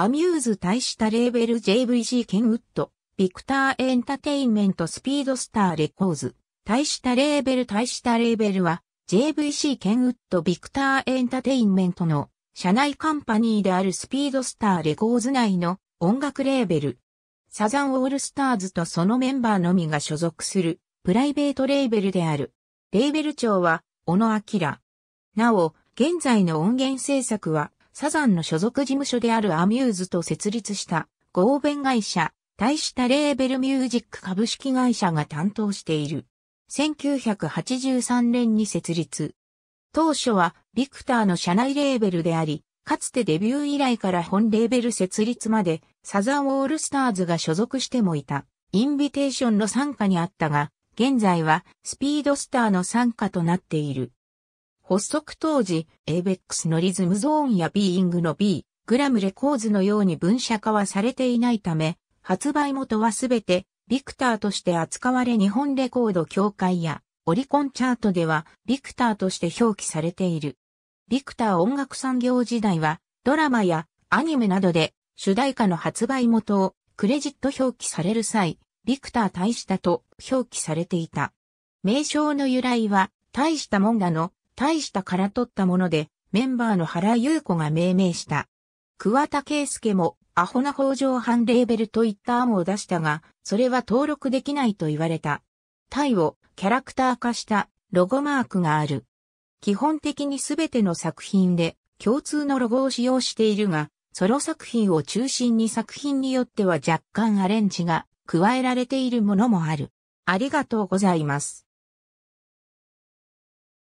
アミューズ大したレーベル JVC ケンウッド、ビクターエンタテインメントスピードスターレコーズ、大したレーベル大したレーベルは、JVC ケンウッドビクターエンタテインメントの社内カンパニーであるスピードスターレコーズ内の音楽レーベル。サザンオールスターズとそのメンバーのみが所属するプライベートレーベルである。レーベル長は、小野明。なお、現在の音源制作は、サザンの所属事務所であるアミューズと設立した合弁会社、大したレーベルミュージック株式会社が担当している。1983年に設立。当初はビクターの社内レーベルであり、かつてデビュー以来から本レーベル設立までサザンオールスターズが所属してもいた。インビテーションの参加にあったが、現在はスピードスターの参加となっている。発足当時、ABEX のリズムゾーンやビーイングの B、グラムレコーズのように分社化はされていないため、発売元はすべて、ビクターとして扱われ日本レコード協会や、オリコンチャートでは、ビクターとして表記されている。ビクター音楽産業時代は、ドラマやアニメなどで、主題歌の発売元を、クレジット表記される際、ビクター大したと表記されていた。名称の由来は、大したもんだの大したから取ったもので、メンバーの原優子が命名した。桑田圭介も、アホな法上判レーベルといった案を出したが、それは登録できないと言われた。タイをキャラクター化したロゴマークがある。基本的にすべての作品で共通のロゴを使用しているが、ソロ作品を中心に作品によっては若干アレンジが加えられているものもある。ありがとうございます。